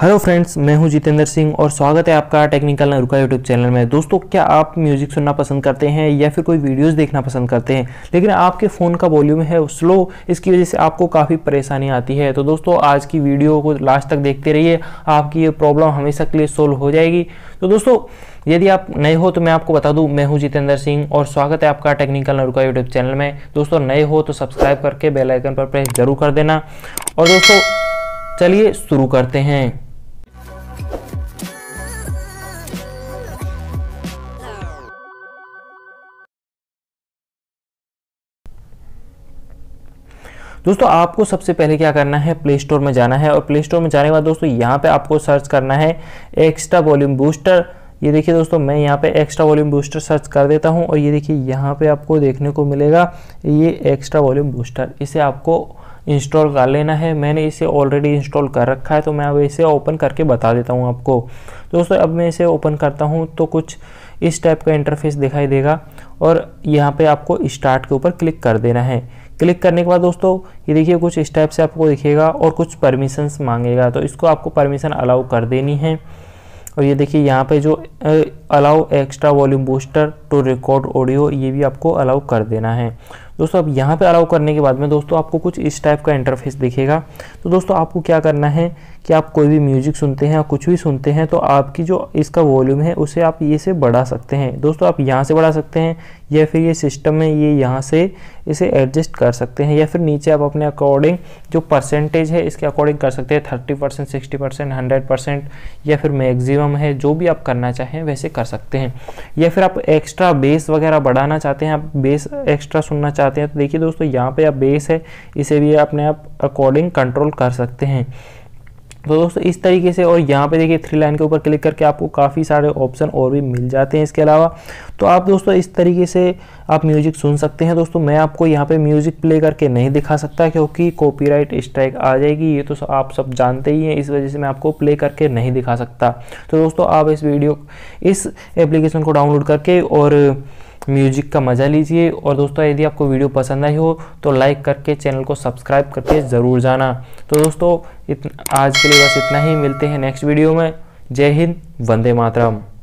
hello friends मैं हूं जितेंद्र सिंह और स्वागत है आपका टेक्निकल ना यूट्यूब चैनल में दोस्तों क्या आप म्यूज़िक सुनना पसंद करते हैं या फिर कोई वीडियोस देखना पसंद करते हैं लेकिन आपके फ़ोन का वॉल्यूम है स्लो इसकी वजह से आपको काफ़ी परेशानी आती है तो दोस्तों आज की वीडियो को लास्ट तक देखते रहिए आपकी ये प्रॉब्लम हमेशा के लिए सोल्व हो जाएगी तो दोस्तों यदि आप नए हो तो मैं आपको बता दूं मैं हूं जितेंद्र सिंह और स्वागत है आपका टेक्निकल नरुका यूट्यूब चैनल में दोस्तों नए हो तो सब्सक्राइब करके बेल आइकन पर प्रेस जरूर कर देना और दोस्तों चलिए शुरू करते हैं दोस्तों आपको सबसे पहले क्या करना है प्ले स्टोर में जाना है और प्ले स्टोर में जाने के बाद दोस्तों यहाँ पर आपको सर्च करना है एक्स्ट्रा वॉल्यूम बूस्टर ये देखिए दोस्तों मैं यहाँ पे एक्स्ट्रा वॉल्यूम बूस्टर सर्च कर देता हूँ और ये देखिए यहाँ पे आपको देखने को मिलेगा ये एक्स्ट्रा वॉल्यूम बूस्टर इसे आपको इंस्टॉल कर लेना है मैंने इसे ऑलरेडी इंस्टॉल कर रखा है तो मैं अब इसे ओपन करके बता देता हूँ आपको दोस्तों अब मैं इसे ओपन करता हूँ तो कुछ इस टाइप का इंटरफेस दिखाई देगा और यहाँ पर आपको स्टार्ट के ऊपर क्लिक कर देना है क्लिक करने के बाद दोस्तों ये देखिए कुछ से आपको दिखेगा और कुछ परमिशंस मांगेगा तो इसको आपको परमिशन अलाउ कर देनी है और ये देखिए यहाँ पे जो allow extra volume booster to record audio ये भी आपको अलाउ कर देना है दोस्तों अब यहाँ पे अलाउ करने के बाद में दोस्तों आपको कुछ इस टाइप का इंटरफेस दिखेगा तो दोस्तों आपको क्या करना है कि आप कोई भी म्यूज़िक सुनते हैं या कुछ भी सुनते हैं तो आपकी जो इसका वॉल्यूम है उसे आप ये से बढ़ा सकते हैं दोस्तों आप यहाँ से बढ़ा सकते हैं या फिर ये सिस्टम में ये यहाँ से इसे एडजस्ट कर सकते हैं या फिर नीचे आप अपने अकॉर्डिंग जो परसेंटेज है इसके अकॉर्डिंग कर सकते हैं thirty percent sixty percent hundred percent या फिर मैक्सिमम है जो भी आप करना चाहें वैसे कर सकते हैं या फिर आप एक्स्ट्रा बेस वगैरह बढ़ाना चाहते हैं आप बेस एक्स्ट्रा सुनना चाहते हैं तो देखिए दोस्तों यहाँ पर आप बेस है इसे भी अपने आप अकॉर्डिंग कंट्रोल कर सकते हैं तो दोस्तों इस तरीके से और यहाँ पे देखिए थ्री लाइन के ऊपर क्लिक करके आपको काफ़ी सारे ऑप्शन और भी मिल जाते हैं इसके अलावा तो आप दोस्तों इस तरीके से आप म्यूजिक सुन सकते हैं दोस्तों मैं आपको यहाँ पे म्यूजिक प्ले करके नहीं दिखा सकता क्योंकि कॉपीराइट स्ट्राइक आ जाएगी ये तो आप सब जानते ही हैं इस वजह से मैं आपको प्ले करके नहीं दिखा सकता तो दोस्तों आप इस वीडियो इस एप्लीकेशन को डाउनलोड करके और म्यूजिक का मज़ा लीजिए और दोस्तों यदि आपको वीडियो पसंद आई हो तो लाइक करके चैनल को सब्सक्राइब करके ज़रूर जाना तो दोस्तों इतना आज के लिए बस इतना ही मिलते हैं नेक्स्ट वीडियो में जय हिंद वंदे मातरम